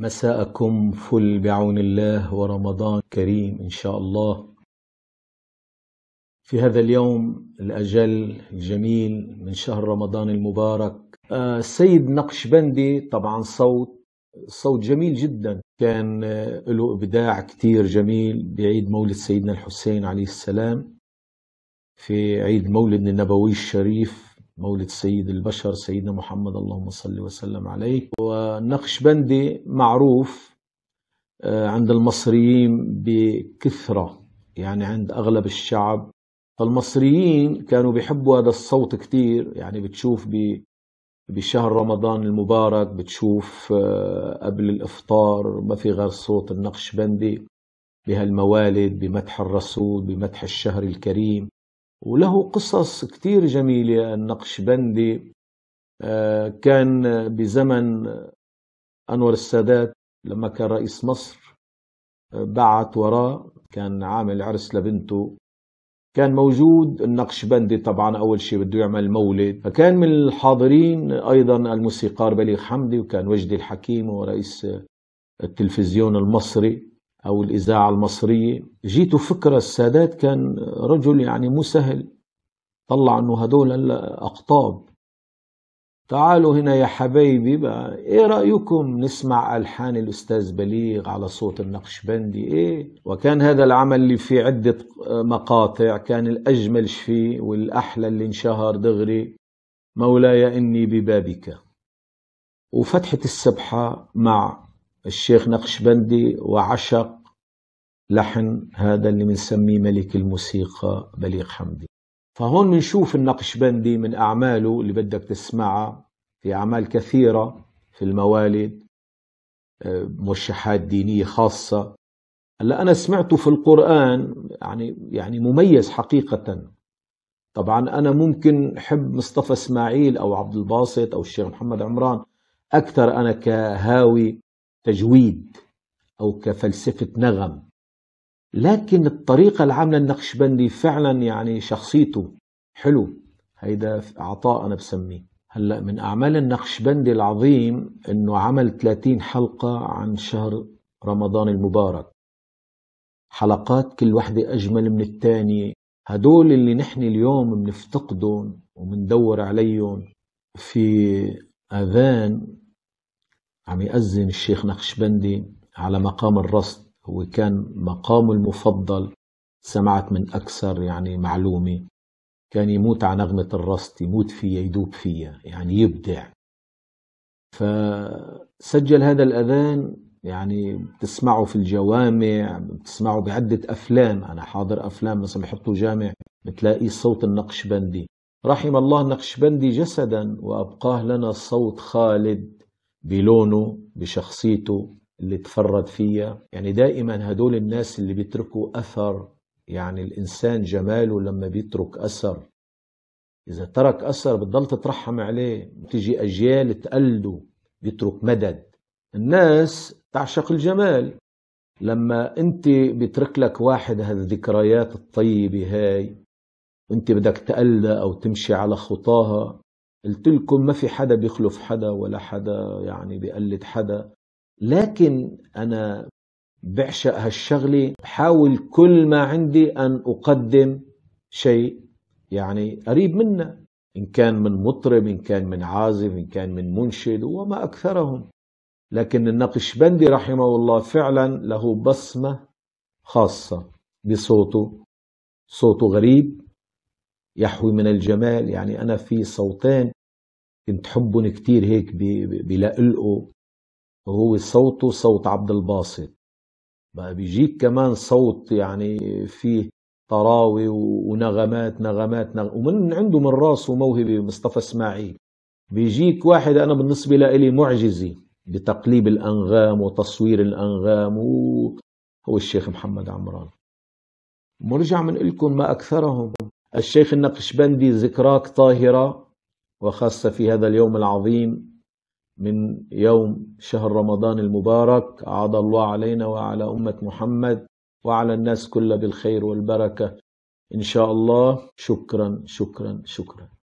مساءكم فل بعون الله ورمضان كريم إن شاء الله في هذا اليوم الأجل الجميل من شهر رمضان المبارك السيد آه، نقشبندي طبعا صوت صوت جميل جدا كان آه، له إبداع كتير جميل بعيد مولد سيدنا الحسين عليه السلام في عيد مولد النبوي الشريف مولد سيد البشر سيدنا محمد اللهم صل وسلم عليه والنقشبندي معروف آه، عند المصريين بكثرة يعني عند أغلب الشعب فالمصريين كانوا بيحبوا هذا الصوت كتير يعني بتشوف بشهر رمضان المبارك بتشوف آه، قبل الإفطار ما في غير صوت النقشبندي بهالموالد بمدح الرسول بمدح الشهر الكريم وله قصص كتير جميلة النقشبندي آه، كان بزمن أنور السادات لما كان رئيس مصر آه، بعت وراه كان عامل عرس لبنته كان موجود النقشبندي طبعا أول شيء بده يعمل مولد فكان من الحاضرين أيضا الموسيقار بليغ حمدي وكان وجدي الحكيم ورئيس التلفزيون المصري أو الإذاعة المصرية جيت فكرة السادات كان رجل يعني مسهل طلع أنه هدول أقطاب تعالوا هنا يا حبايبي بقى ايه رأيكم نسمع ألحان الأستاذ بليغ على صوت النقشبندي ايه وكان هذا العمل اللي فيه عدة مقاطع كان الأجمل فيه والأحلى اللي انشهر دغري مولاي إني ببابك وفتحة السبحة مع الشيخ نقشبندي وعشق لحن هذا اللي بنسميه ملك الموسيقى بليغ حمدي فهون بنشوف النقشبندي من أعماله اللي بدك تسمعها في أعمال كثيرة في الموالد آه، مرشحات دينية خاصة هلا أنا سمعته في القرآن يعني يعني مميز حقيقة طبعا أنا ممكن حب مصطفى إسماعيل أو عبد الباسط أو الشيخ محمد عمران أكثر أنا كهاوي تجويد أو كفلسفة نغم لكن الطريقة العاملة النقشبندي فعلا يعني شخصيته حلو هيدا عطاء أنا بسميه هلا من أعمال النقشبندي العظيم إنه عمل 30 حلقة عن شهر رمضان المبارك حلقات كل وحدة أجمل من الثانية هدول اللي نحن اليوم بنفتقدهم وبندور عليهم في أذان عم يأذن الشيخ نقشبندي على مقام الرصد هو كان مقامه المفضل سمعت من أكثر يعني معلومة كان يموت على نغمة الرصد يموت فيها يدوب فيها يعني يبدع فسجل هذا الأذان يعني بتسمعه في الجوامع بتسمعه بعدة أفلام أنا حاضر أفلام مثلا بحطوا جامع بتلاقي صوت النقشبندي رحم الله النقشبندي جسدا وأبقاه لنا صوت خالد بلونه بشخصيته اللي تفرد فيا يعني دائما هدول الناس اللي بيتركوا أثر يعني الإنسان جماله لما بيترك أثر إذا ترك أثر بتضل تترحم عليه بتيجي أجيال تقلده بيترك مدد الناس تعشق الجمال لما أنت بيترك لك واحد هالذكريات الطيبة هاي وانت بدك تقلى أو تمشي على خطاها قلت لكم ما في حدا بيخلف حدا ولا حدا يعني بيقلد حدا لكن أنا بعشق هالشغلة بحاول كل ما عندي أن أقدم شيء يعني قريب منا إن كان من مطرب إن كان من عازف إن كان من منشد وما أكثرهم لكن النقشبندي رحمه الله فعلا له بصمة خاصة بصوته صوته غريب يحوي من الجمال يعني أنا في صوتين كنت حبهم كتير هيك بلقلقوا هو صوته صوت عبد الباسط بقى بيجيك كمان صوت يعني فيه طراوي ونغمات نغمات, نغ... ومن عنده من راسه موهبه مصطفى اسماعيل بيجيك واحد انا بالنسبه لي معجزي بتقليب الانغام وتصوير الانغام و... هو الشيخ محمد عمران مرجع من لكم ما اكثرهم الشيخ النقشبندي ذكراك طاهره وخاصه في هذا اليوم العظيم من يوم شهر رمضان المبارك عاد الله علينا وعلى أمة محمد وعلى الناس كلها بالخير والبركة إن شاء الله شكرا شكرا شكرا